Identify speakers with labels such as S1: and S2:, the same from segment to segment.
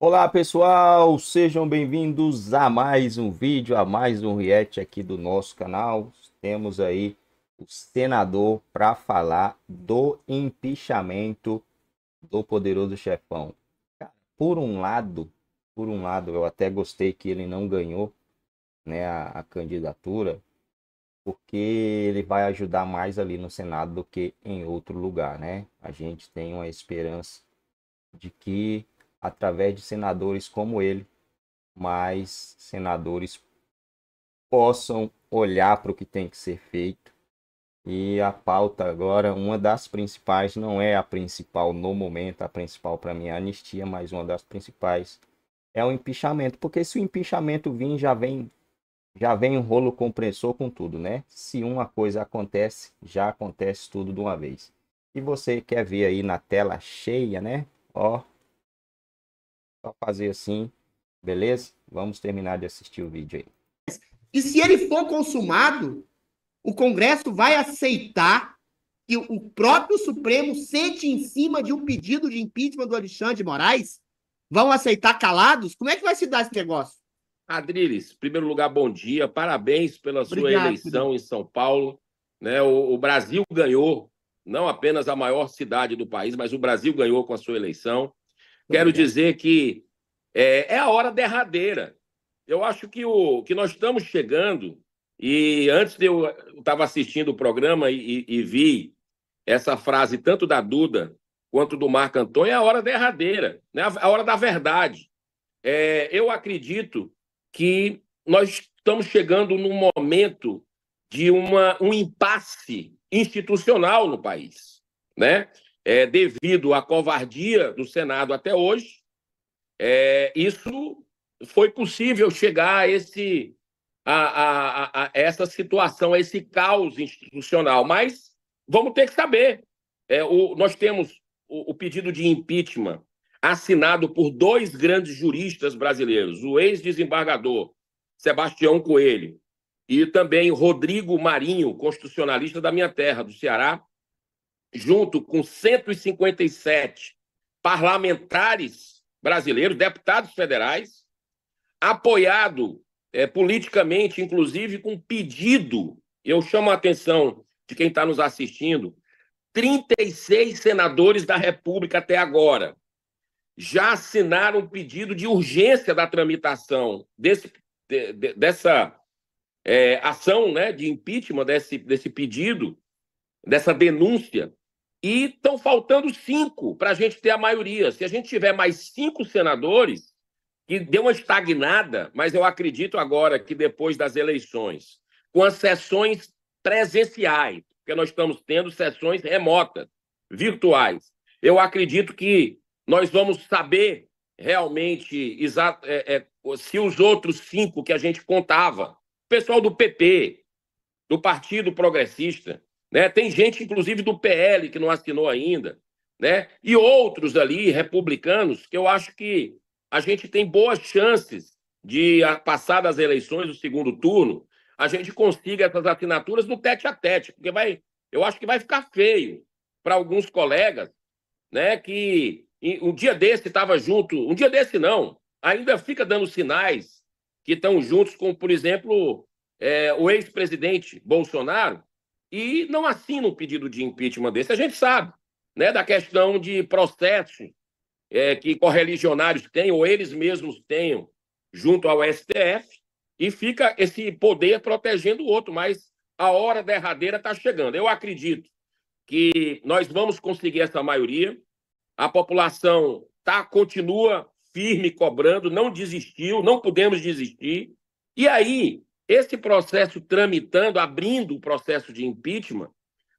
S1: Olá pessoal, sejam bem-vindos a mais um vídeo, a mais um react aqui do nosso canal. Temos aí o senador para falar do impeachment do poderoso chefão. Por um lado, por um lado eu até gostei que ele não ganhou né, a, a candidatura, porque ele vai ajudar mais ali no Senado do que em outro lugar, né? A gente tem uma esperança de que através de senadores como ele, mais senadores possam olhar para o que tem que ser feito. E a pauta agora, uma das principais, não é a principal no momento, a principal para mim é a anistia, mas uma das principais é o empichamento, porque se o empichamento vir, já vem já vem um rolo compressor com tudo, né? Se uma coisa acontece, já acontece tudo de uma vez. E você quer ver aí na tela cheia, né? Ó, só fazer assim, beleza? Vamos terminar de assistir o vídeo aí. E se ele for consumado, o Congresso vai aceitar que o próprio Supremo sente em cima de um pedido de impeachment do Alexandre de Moraes? Vão aceitar calados? Como é que vai se dar esse negócio?
S2: Adriles, em primeiro lugar, bom dia. Parabéns pela Obrigado, sua eleição filho. em São Paulo. Né, o, o Brasil ganhou não apenas a maior cidade do país, mas o Brasil ganhou com a sua eleição. Quero dizer que é, é a hora derradeira. Eu acho que o que nós estamos chegando, e antes de eu estava assistindo o programa e, e, e, vi essa frase tanto da Duda quanto do Marco Antônio, é a hora derradeira, né? a hora da verdade. É, eu acredito que nós estamos chegando num momento de uma, um impasse institucional no país. Né? é, devido à covardia do Senado até hoje, é, isso foi possível chegar a, esse, a, a, a, essa situação, a esse caos institucional. Mas vamos ter que saber. É, o, nós temos o, o pedido de impeachment assinado por dois grandes juristas brasileiros, o ex-desembargador Sebastião Coelho e também Rodrigo Marinho, constitucionalista da minha terra, do Ceará, junto com 157 parlamentares brasileiros, deputados federais, apoiado é, politicamente, inclusive com pedido. Eu chamo a atenção de quem está nos assistindo: 36 senadores da República até agora já assinaram um pedido de urgência da tramitação desse, de, de, dessa é, ação né, de impeachment, desse, desse pedido, dessa denúncia, e estão faltando cinco para a gente ter a maioria. Se a gente tiver mais cinco senadores, que deu uma estagnada, mas eu acredito agora que depois das eleições, com as sessões presenciais, porque nós estamos tendo sessões remotas, virtuais, eu acredito que nós vamos saber realmente exato, é, é, se os outros cinco que a gente contava, o pessoal do PP, do Partido Progressista, né? Tem gente, inclusive, do PL que não assinou ainda. Né? E outros ali, republicanos, que eu acho que a gente tem boas chances de, passadas as eleições, o segundo turno, a gente consiga essas assinaturas no tete a tete, porque vai, eu acho que vai ficar feio para alguns colegas, né, que um dia desse estava junto, um dia desse não, ainda fica dando sinais que estão juntos com, por exemplo, é, o ex-presidente Bolsonaro, e não assina um pedido de impeachment desse. A gente sabe né, da questão de processo é, que correligionários têm, ou eles mesmos tenham, junto ao STF, e fica esse poder protegendo o outro, mas a hora derradeira está chegando. Eu acredito que nós vamos conseguir essa maioria, a população tá, continua firme cobrando, não desistiu, não podemos desistir. E aí, esse processo tramitando, abrindo o processo de impeachment,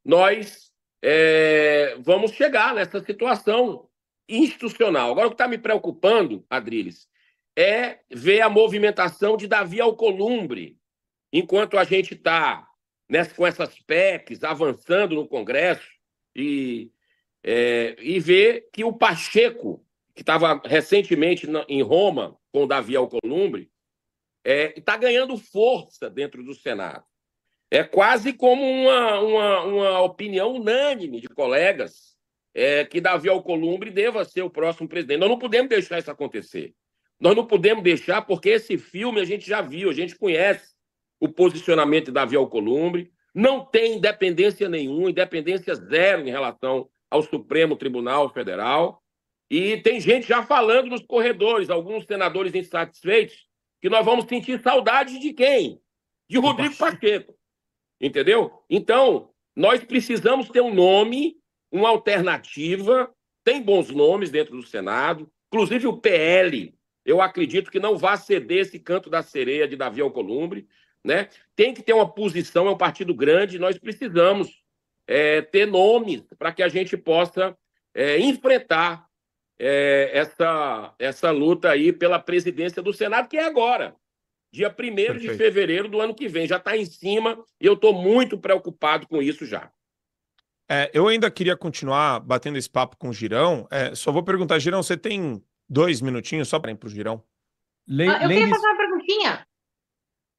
S2: nós é, vamos chegar nessa situação institucional. Agora, o que está me preocupando, Adriles, é ver a movimentação de Davi Alcolumbre, enquanto a gente está com essas PECs avançando no Congresso e, é, e ver que o Pacheco, que estava recentemente em Roma com Davi Alcolumbre, é, está ganhando força dentro do Senado. É quase como uma, uma, uma opinião unânime de colegas é, que Davi Alcolumbre deva ser o próximo presidente. Nós não podemos deixar isso acontecer. Nós não podemos deixar, porque esse filme a gente já viu, a gente conhece o posicionamento de Davi Alcolumbre, não tem independência nenhuma, independência zero em relação ao Supremo Tribunal Federal. E tem gente já falando nos corredores, alguns senadores insatisfeitos, que nós vamos sentir saudade de quem? De Rodrigo Pacheco. Entendeu? Então, nós precisamos ter um nome, uma alternativa. Tem bons nomes dentro do Senado, inclusive o PL. Eu acredito que não vá ceder esse canto da sereia de Davi Alcolumbre. Né? Tem que ter uma posição, é um partido grande, nós precisamos é, ter nomes para que a gente possa é, enfrentar é, essa, essa luta aí pela presidência do Senado, que é agora, dia 1 de fevereiro do ano que vem. Já está em cima e eu estou muito preocupado com isso já. É, eu ainda queria continuar batendo esse papo com o Girão. É, só vou perguntar, Girão, você tem dois
S3: minutinhos só para ir para o Girão? Le ah, eu ladies... queria fazer
S4: uma perguntinha.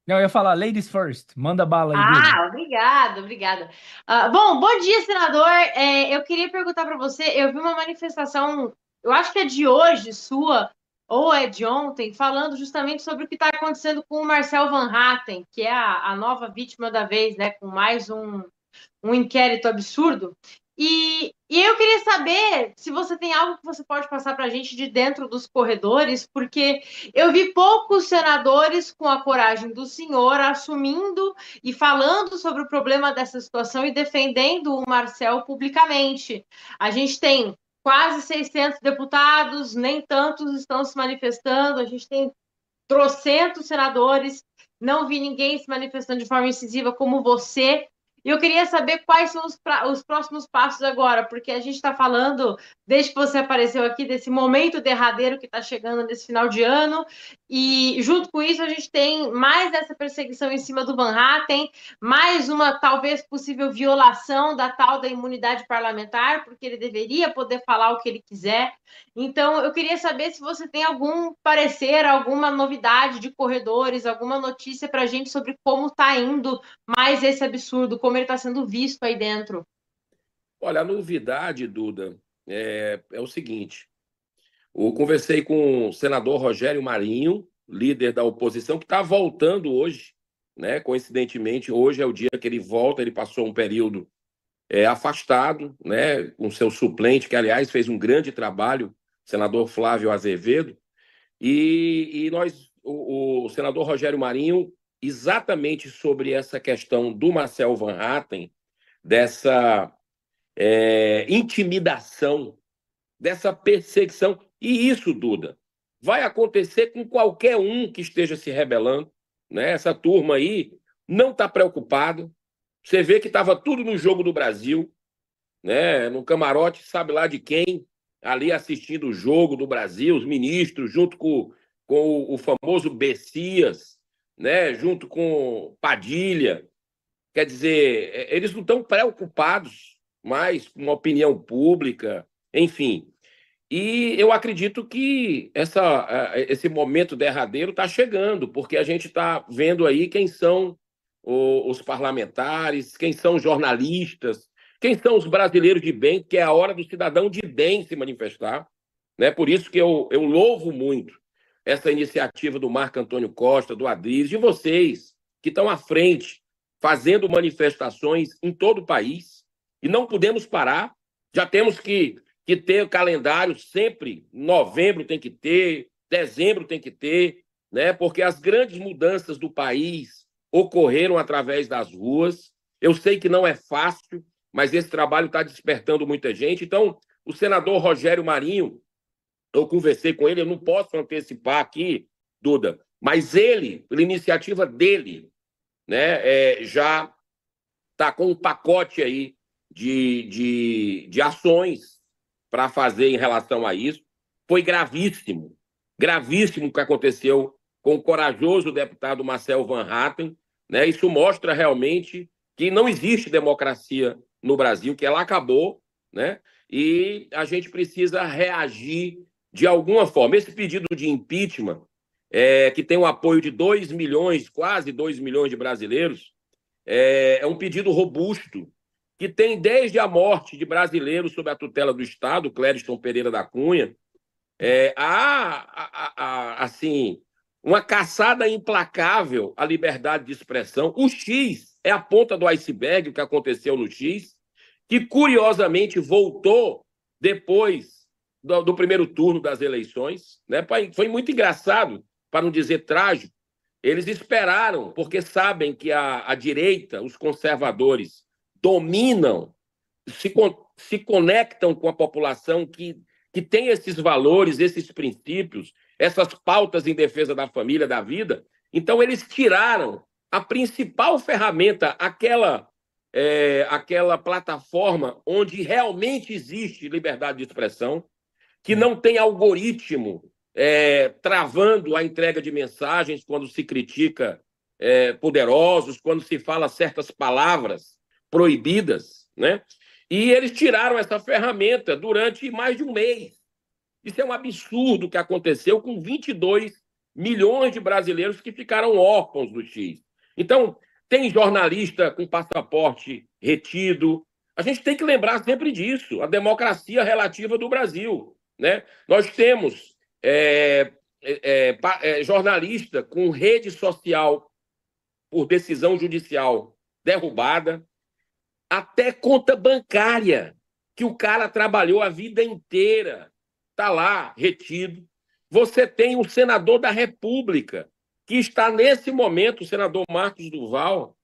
S3: Não, eu ia falar ladies first. Manda bala aí. Ah,
S4: obrigado, obrigada. Uh, bom, bom dia, senador. É, eu queria perguntar para você. Eu vi uma manifestação eu acho que é de hoje sua, ou é de ontem, falando justamente sobre o que está acontecendo com o Marcel Van Hatten, que é a, a, nova vítima da vez, né? Com mais um, um inquérito absurdo. E, e eu queria saber se você tem algo que você pode passar para a gente de dentro dos corredores, porque eu vi poucos senadores com a coragem do senhor assumindo e falando sobre o problema dessa situação e defendendo o Marcel publicamente. A gente tem quase 600 deputados, nem tantos estão se manifestando, a gente tem trocentos senadores, não vi ninguém se manifestando de forma incisiva como você, e eu queria saber quais são os, pra, os próximos passos agora, porque a gente está falando, desde que você apareceu aqui, desse momento derradeiro que está chegando nesse final de ano, e junto com isso a gente tem mais essa perseguição em cima do Van Hatten, mais uma talvez possível violação da tal da imunidade parlamentar, porque ele deveria poder falar o que ele quiser. Então, eu queria saber se você tem algum parecer, alguma novidade de corredores, alguma notícia para a gente sobre como está indo mais esse absurdo, como ele está sendo visto aí dentro?
S2: Olha, a novidade, Duda, é, é o seguinte. Eu conversei com o senador Rogério Marinho, líder da oposição, que está voltando hoje, né? Coincidentemente, hoje é o dia que ele volta, ele passou um período é, afastado, né? Com seu suplente, que, aliás, fez um grande trabalho, senador Flávio Azevedo. E, e nós, o, o senador Rogério Marinho exatamente sobre essa questão do Marcel Van Hatten, dessa é, intimidação, dessa perseguição. E isso, Duda, vai acontecer com qualquer um que esteja se rebelando. Né? Essa turma aí não está preocupado. Você vê que estava tudo no jogo do Brasil, né? no camarote, sabe lá de quem, ali assistindo o jogo do Brasil, os ministros, junto com, com o famoso Bessias, né, junto com Padilha. Quer dizer, é, eles não estão preocupados mais com a opinião pública, enfim. E eu acredito que essa, esse momento derradeiro está chegando, porque a gente está vendo aí quem são os parlamentares, quem são os jornalistas, quem são os brasileiros de bem, que é a hora do cidadão de bem se manifestar. Né? Por isso que eu, eu louvo muito essa iniciativa do Marco Antônio Costa, do Adris, de vocês que estão à frente, fazendo manifestações em todo o país, e não podemos parar. Já temos que, que ter o calendário sempre, novembro tem que ter, dezembro tem que ter, né? porque as grandes mudanças do país ocorreram através das ruas. Eu sei que não é fácil, mas esse trabalho está despertando muita gente. Então, o senador Rogério Marinho eu conversei com ele, eu não posso antecipar aqui, Duda, mas ele, pela iniciativa dele, né, é, já está com um pacote aí de, de, de ações para fazer em relação a isso. Foi gravíssimo, gravíssimo o que aconteceu com o corajoso deputado Marcel Van Hatten. Né? Isso mostra realmente que não existe democracia no Brasil, que ela acabou, né? e a gente precisa reagir de alguma forma, esse pedido de impeachment, é, que tem o apoio de 2 milhões, quase 2 milhões de brasileiros, é, é um pedido robusto, que tem desde a morte de brasileiros sob a tutela do Estado, Clériston Pereira da Cunha, é, a, a, a, assim, uma caçada implacável à liberdade de expressão. O X é a ponta do iceberg, o que aconteceu no X, que curiosamente voltou depois do, do primeiro turno das eleições. Né? Foi muito engraçado, para não dizer trágico. Eles esperaram, porque sabem que a, a direita, os conservadores, dominam, se, se conectam com a população que, que tem esses valores, esses princípios, essas pautas em defesa da família, da vida. Então, eles tiraram a principal ferramenta, aquela, é, aquela plataforma onde realmente existe liberdade de expressão, que não tem algoritmo é, travando a entrega de mensagens quando se critica é, poderosos, quando se fala certas palavras proibidas, né? E eles tiraram essa ferramenta durante mais de um mês. Isso é um absurdo que aconteceu com 22 milhões de brasileiros que ficaram órfãos do X. Então, tem jornalista com passaporte retido. A gente tem que lembrar sempre disso, a democracia relativa do Brasil. Né? Nós temos é, é, é, é, jornalista com rede social por decisão judicial derrubada, até conta bancária que o cara trabalhou a vida inteira, está lá retido. Você tem o senador da República, que está nesse momento, o senador Marcos Duval,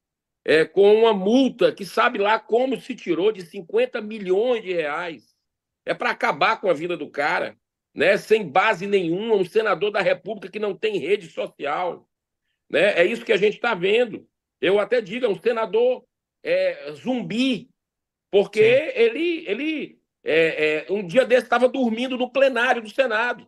S2: é, com uma multa que sabe lá como se tirou de 50 milhões de reais é para acabar com a vida do cara, né? Sem base nenhuma, um senador da República que não tem rede social, né? É isso que a gente está vendo. Eu até digo, é um senador é, zumbi, porque Sim. ele, ele é, é, um dia desse estava dormindo no plenário do Senado.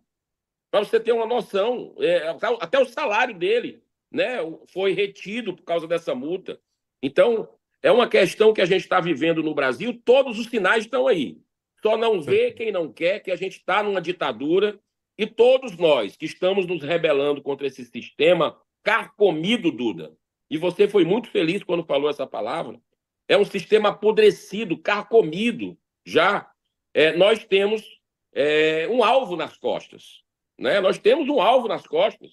S2: Para você ter uma noção, é, até o salário dele né, foi retido por causa dessa multa. Então, é uma questão que a gente está vivendo no Brasil, todos os sinais estão aí. Só não vê quem não quer que a gente está numa ditadura e todos nós que estamos nos rebelando contra esse sistema carcomido, Duda. E você foi muito feliz quando falou essa palavra. É um sistema apodrecido, carcomido. Já é, nós temos é, um alvo nas costas. Né? Nós temos um alvo nas costas.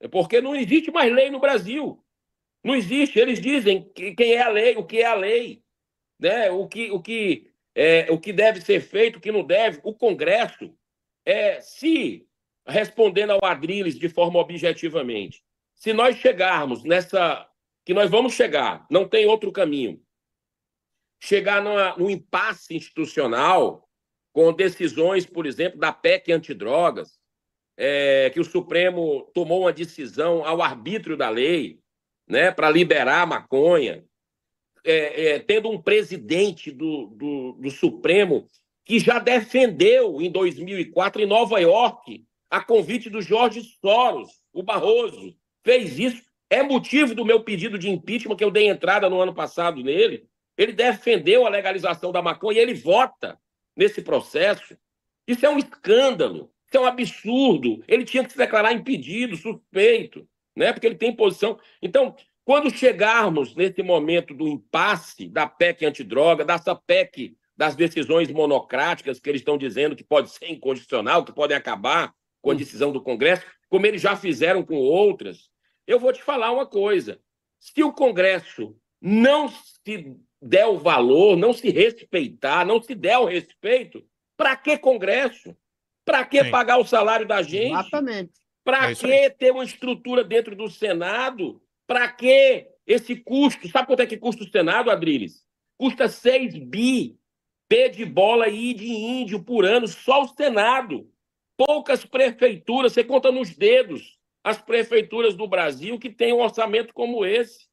S2: É porque não existe mais lei no Brasil. Não existe. Eles dizem que, quem é a lei, o que é a lei, né? o, que, o que é, o que deve ser feito, o que não deve. O Congresso, é, se respondendo ao Adriles de forma objetivamente, se nós chegarmos nessa. que nós vamos chegar, não tem outro caminho. Chegar numa, num impasse institucional com decisões, por exemplo, da PEC antidrogas, é, que o Supremo tomou uma decisão ao arbítrio da lei né, para liberar a maconha é, é, tendo um presidente do, do, do Supremo que já defendeu em 2004 em Nova York a convite do Jorge Soros, o Barroso, fez isso. É motivo do meu pedido de impeachment que eu dei entrada no ano passado nele. Ele defendeu a legalização da maconha e ele vota nesse processo. Isso é um escândalo, isso é um absurdo. Ele tinha que se declarar impedido, suspeito, né? Porque ele tem posição. Então, quando chegarmos nesse momento do impasse da PEC antidroga, dessa PEC das decisões monocráticas que eles estão dizendo que pode ser incondicional, que podem acabar com a hum. decisão do Congresso, como eles já fizeram com outras, eu vou te falar uma coisa. Se o Congresso não se der o valor, não se respeitar, não se der o respeito, para que Congresso? Para que Sim. pagar o salário da gente? Exatamente. Para é que ter uma estrutura dentro do Senado para que esse custo? Sabe quanto é que custa o Senado, Adriles? Custa 6 bi, P de bola e de índio por ano, só o Senado. Poucas prefeituras, você conta nos dedos as prefeituras do Brasil que têm um orçamento como esse.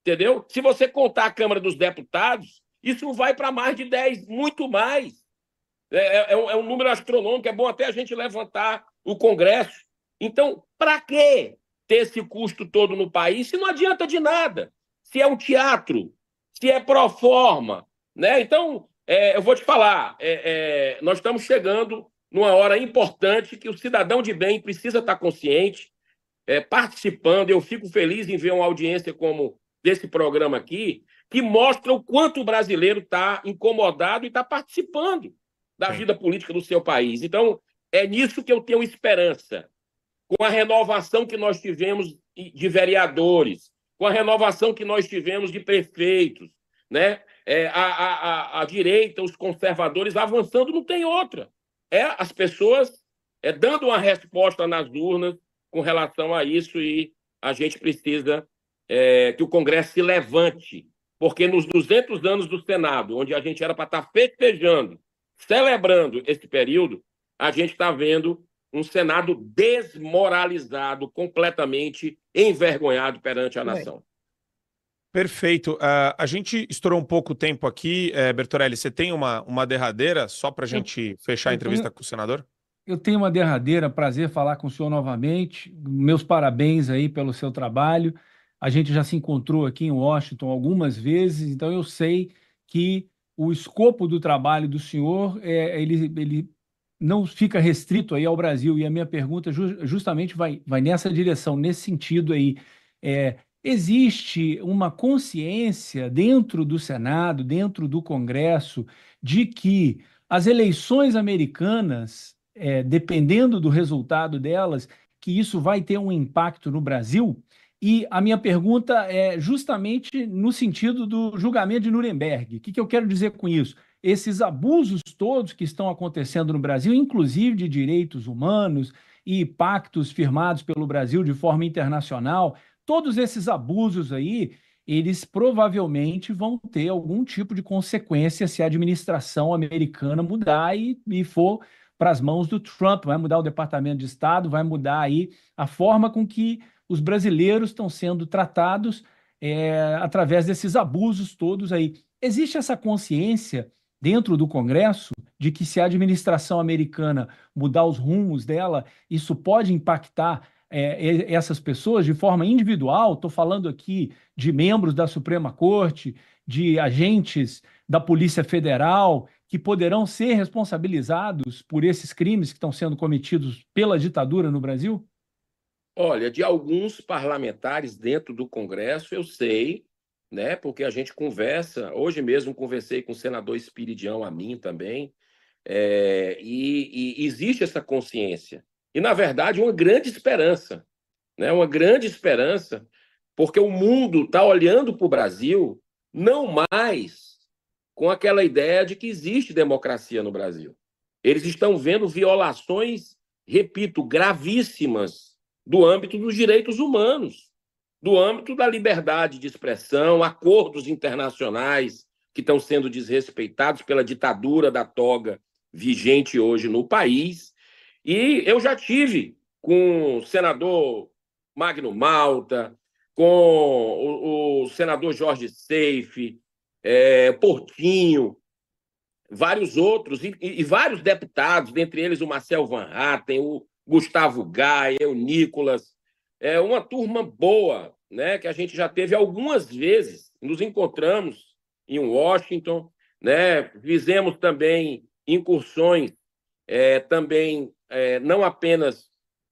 S2: Entendeu? Se você contar a Câmara dos Deputados, isso vai para mais de 10, muito mais. É, é, é, um, é, um, número astronômico, é bom até a gente levantar o Congresso. Então, para quê? ter esse custo todo no país, se não adianta de nada. Se é um teatro, se é pro forma, né? Então, é, eu vou te falar, é, é, nós estamos chegando numa hora importante que o cidadão de bem precisa estar consciente, é, participando. Eu fico feliz em ver uma audiência como desse programa aqui, que mostra o quanto o brasileiro está incomodado e está participando da vida política do seu país. Então, é nisso que eu tenho esperança com a renovação que nós tivemos de vereadores, com a renovação que nós tivemos de prefeitos, né? É, a, a, a, direita, os conservadores avançando, não tem outra. É as pessoas é, dando uma resposta nas urnas com relação a isso e a gente precisa é, que o Congresso se levante, porque nos 200 anos do Senado, onde a gente era para estar tá festejando, celebrando esse período, a gente está vendo um Senado desmoralizado, completamente envergonhado perante a nação. Perfeito. Uh, a gente estourou um pouco o tempo aqui. É, Bertorelli, você tem uma, uma derradeira só para a gente eu, fechar a entrevista tenho, com o senador?
S3: Eu tenho uma derradeira. Prazer falar com o senhor novamente. Meus parabéns aí pelo seu trabalho. A gente já se encontrou aqui em Washington algumas vezes, então eu sei que o escopo do trabalho do senhor é, ele, ele não fica restrito aí ao Brasil. E a minha pergunta ju justamente vai, vai nessa direção, nesse sentido aí. É, existe uma consciência dentro do Senado, dentro do Congresso, de que as eleições americanas, é, dependendo do resultado delas, que isso vai ter um impacto no Brasil? E a minha pergunta é justamente no sentido do julgamento de Nuremberg. O que, que eu quero dizer com isso? esses abusos todos que estão acontecendo no Brasil, inclusive de direitos humanos e pactos firmados pelo Brasil de forma internacional, todos esses abusos aí, eles provavelmente vão ter algum tipo de consequência se a administração americana mudar e, e for para as mãos do Trump, vai mudar o Departamento de Estado, vai mudar aí a forma com que os brasileiros estão sendo tratados é, através desses abusos todos aí. Existe essa consciência dentro do Congresso de que se a administração americana mudar os rumos dela, isso pode impactar é, essas pessoas de forma individual. Estou falando aqui de membros da Suprema Corte, de agentes da Polícia Federal que poderão ser responsabilizados por esses crimes que estão sendo cometidos pela ditadura no Brasil?
S2: Olha, de alguns parlamentares dentro do Congresso, eu sei né? Porque a gente conversa, hoje mesmo conversei com o senador Espiridião, a mim também, é, e, e, existe essa consciência. E, na verdade, uma grande esperança, né? uma grande esperança, porque o mundo está olhando para o Brasil não mais com aquela ideia de que existe democracia no Brasil. Eles estão vendo violações, repito, gravíssimas do âmbito dos direitos humanos do âmbito da liberdade de expressão, acordos internacionais que estão sendo desrespeitados pela ditadura da toga vigente hoje no país. E eu já tive com o senador Magno Malta, com o, o senador Jorge Seife, é, Portinho, vários outros, e, e, vários deputados, dentre eles o Marcel Van Hatten, o Gustavo Gaia, o Nicolas, é uma turma boa, né? Que a gente já teve algumas vezes, nos encontramos em Washington, né? Fizemos também incursões, é, também é, não apenas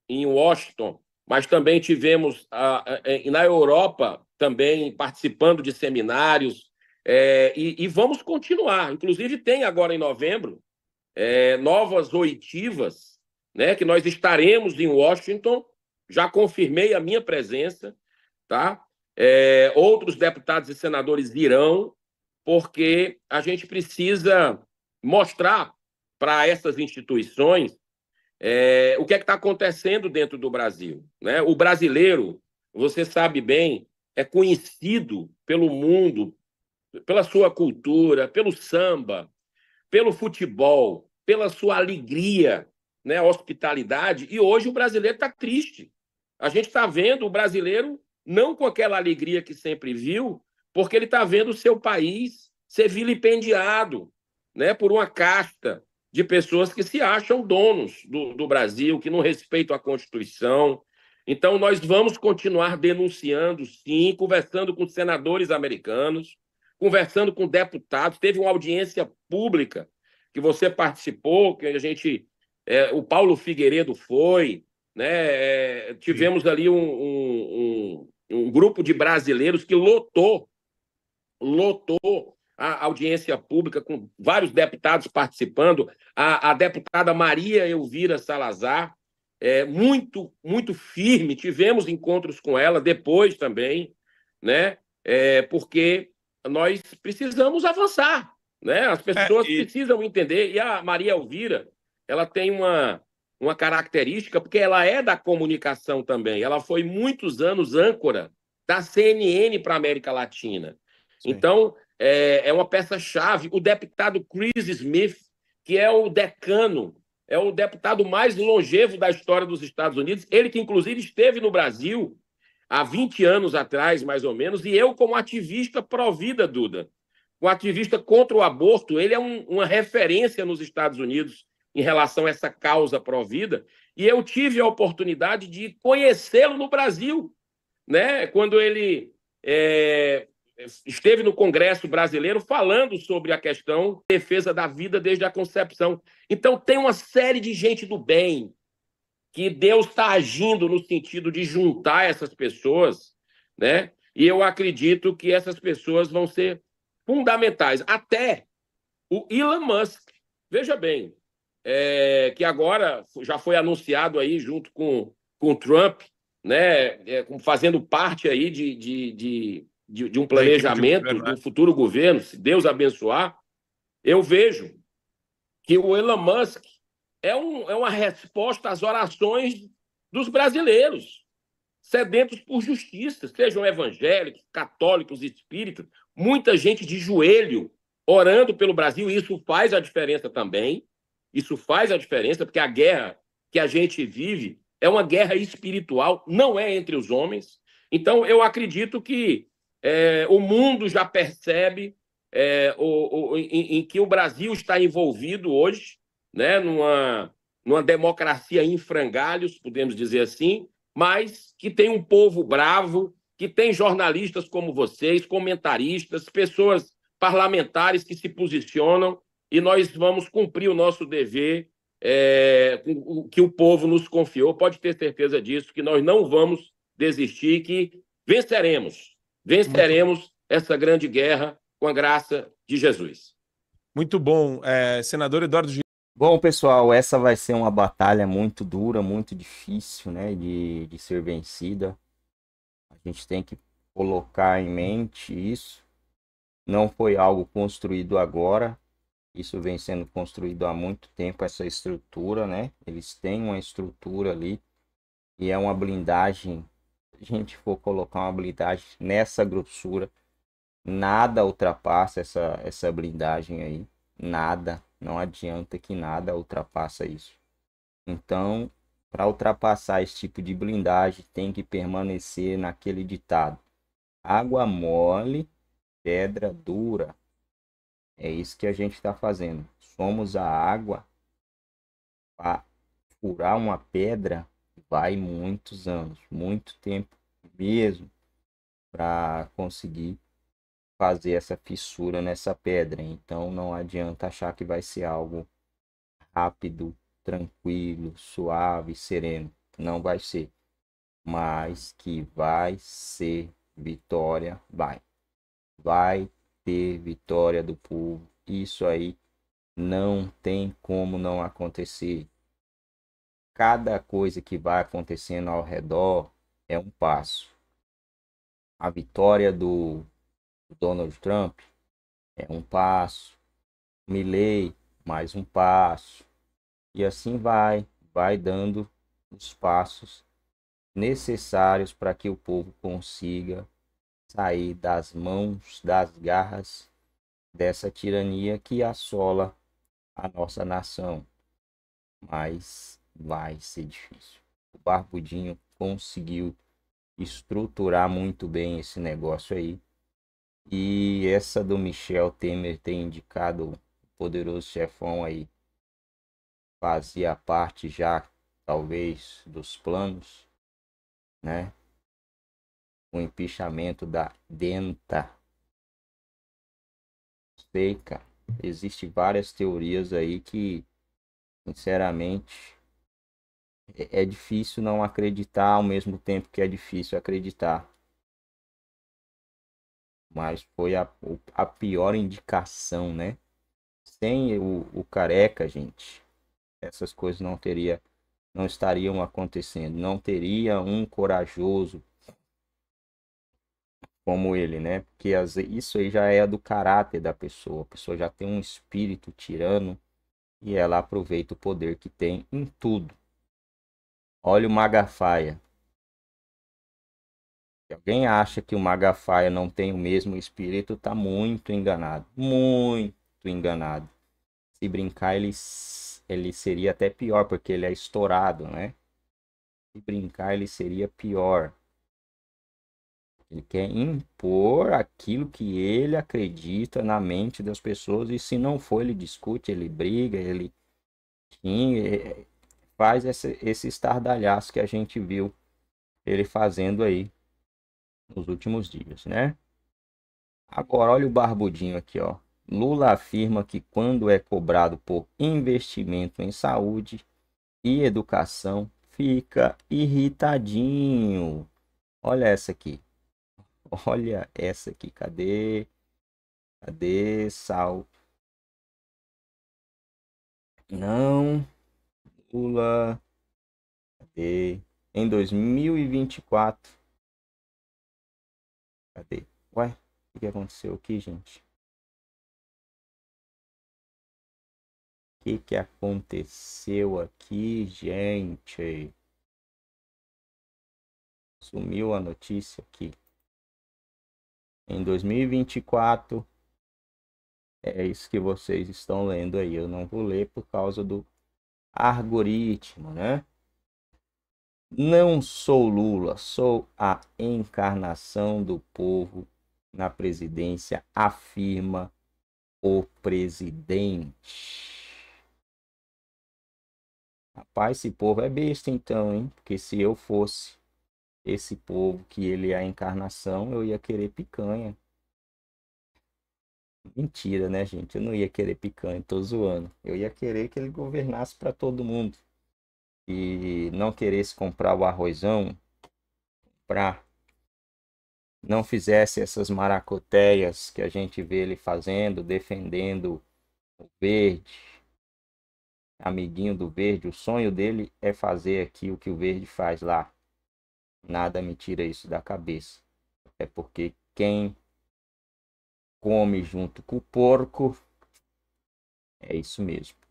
S2: em Washington, mas também tivemos a, a, a, é, na Europa também participando de seminários é, e, e, vamos continuar. Inclusive tem agora em novembro é, novas oitivas, né? Que nós estaremos em Washington já confirmei a minha presença, tá? É, outros deputados e senadores virão, porque a gente precisa mostrar para essas instituições é, o que é está acontecendo dentro do Brasil. Né? O brasileiro, você sabe bem, é conhecido pelo mundo, pela sua cultura, pelo samba, pelo futebol, pela sua alegria, né, hospitalidade. E hoje o brasileiro está triste. A gente está vendo o brasileiro não com aquela alegria que sempre viu, porque ele está vendo o seu país ser vilipendiado né, por uma casta de pessoas que se acham donos do, do Brasil, que não respeitam a Constituição. Então, nós vamos continuar denunciando, sim, conversando com senadores americanos, conversando com deputados. Teve uma audiência pública que você participou, que a gente. É, o Paulo Figueiredo foi, né? É, tivemos Sim. ali um, um, um, um grupo de brasileiros que lotou, lotou a audiência pública, com vários deputados participando, a, a deputada Maria Elvira Salazar, é, muito, muito firme, tivemos encontros com ela depois também, né? É, porque nós precisamos avançar, né? As é, pessoas é, e... precisam entender, e a Maria Elvira, ela tem uma, uma característica, porque ela é da comunicação também. Ela foi muitos anos âncora da CNN para a América Latina. Sim. Então, é, é uma peça-chave. O deputado Chris Smith, que é o decano, é o deputado mais longevo da história dos Estados Unidos, ele que, inclusive, esteve no Brasil há 20 anos atrás, mais ou menos, e eu, como ativista pró-vida, Duda, um ativista contra o aborto, ele é um, uma referência nos Estados Unidos em relação a essa causa pró-vida, e eu tive a oportunidade de conhecê-lo no Brasil, né? quando ele é, esteve no Congresso brasileiro falando sobre a questão defesa da vida desde a concepção. Então, tem uma série de gente do bem que Deus está agindo no sentido de juntar essas pessoas, né? E eu acredito que essas pessoas vão ser fundamentais. Até o Elon Musk. Veja bem, é, que agora já foi anunciado aí junto com, com o Trump, né, é, fazendo parte aí de, de, de, de, de um planejamento do né? futuro governo, se Deus abençoar, eu vejo que o Elon Musk é, um, é uma resposta às orações dos brasileiros, sedentos por justiça, sejam evangélicos, católicos, espíritas, muita gente de joelho orando pelo Brasil, e isso faz a diferença também. Isso faz a diferença, porque a guerra que a gente vive é uma guerra espiritual, não é entre os homens. Então, eu acredito que é, o mundo já percebe é, o, o, em, em, que o Brasil está envolvido hoje, né, numa, numa democracia em frangalhos, podemos dizer assim, mas que tem um povo bravo, que tem jornalistas como vocês, comentaristas, pessoas parlamentares que se posicionam e nós vamos cumprir o nosso dever é, que o povo nos confiou. Pode ter certeza disso, que nós não vamos desistir, que venceremos. Venceremos essa grande guerra com a graça de Jesus.
S1: Muito bom, é, senador Eduardo Gil. Bom, pessoal, essa vai ser uma batalha muito dura, muito difícil né, de, de ser vencida. A gente tem que colocar em mente isso. Não foi algo construído agora, isso vem sendo construído há muito tempo, essa estrutura, né? Eles têm uma estrutura ali e é uma blindagem. Se a gente for colocar uma blindagem nessa grossura, nada ultrapassa essa, essa blindagem aí. Nada. Não adianta que nada ultrapassa isso. Então, para ultrapassar esse tipo de blindagem, tem que permanecer naquele ditado: água mole, pedra dura. É isso que a gente está fazendo. Somos a água para furar uma pedra vai muitos anos, muito tempo mesmo para conseguir fazer essa fissura nessa pedra. Então não adianta achar que vai ser algo rápido, tranquilo, suave, sereno. Não vai ser. Mas que vai ser vitória, vai. Vai ter vitória do povo. Isso aí não tem como não acontecer. Cada coisa que vai acontecendo ao redor é um passo. A vitória do Donald Trump é um passo. Milley, mais um passo. E assim vai, vai dando os passos necessários para que o povo consiga sair das mãos, das garras dessa tirania que assola a nossa nação. Mas vai ser difícil. O Barbudinho conseguiu estruturar muito bem esse negócio aí. E essa do Michel Temer tem indicado o poderoso chefão aí. Fazia parte já, talvez, dos planos, né? o empichamento da denta seca. Existem várias teorias aí que, sinceramente, é, é difícil não acreditar ao mesmo tempo que é difícil acreditar. Mas foi a, a pior indicação, né? Sem o, o careca, gente, essas coisas não teria, não estariam acontecendo. Não teria um corajoso como ele, né? Porque as, isso aí já é do caráter da pessoa. A pessoa já tem um espírito tirano e ela aproveita o poder que tem em tudo. Olha o Magafaia. Se alguém acha que o Magafaia não tem o mesmo espírito, está muito enganado. Muito enganado. Se brincar, ele, ele seria até pior, porque ele é estourado, né? Se brincar, ele seria pior. Ele quer impor aquilo que ele acredita na mente das pessoas e se não for, ele discute, ele briga, ele é, faz esse, esse estardalhaço que a gente viu ele fazendo aí nos últimos dias, né? Agora, olha o barbudinho aqui, ó. Lula afirma que quando é cobrado por investimento em saúde e educação, fica irritadinho. Olha essa aqui. Olha essa aqui, cadê? Cadê sal? Não. Lula. Cadê? Em 2024. Cadê? Ué, o que, que
S3: aconteceu aqui, gente? O que, que
S1: aconteceu aqui, gente? Sumiu a notícia aqui em 2024. É isso que vocês estão lendo aí. Eu não vou ler por causa do algoritmo, né? Não sou Lula, sou a encarnação do povo na presidência, afirma o presidente. Rapaz, esse povo é besta então, hein? Porque se eu fosse esse povo que ele é a encarnação, eu ia querer picanha. Mentira, né, gente? Eu não ia querer picanha, tô zoando. Eu ia querer que ele governasse para todo mundo. E não queresse comprar o arrozão, comprar. Não fizesse essas maracoteias que a gente vê ele fazendo, defendendo o verde, amiguinho do verde. O sonho dele é fazer aqui o que o verde faz lá, Nada me tira isso da cabeça. É porque quem come junto com o porco é isso mesmo.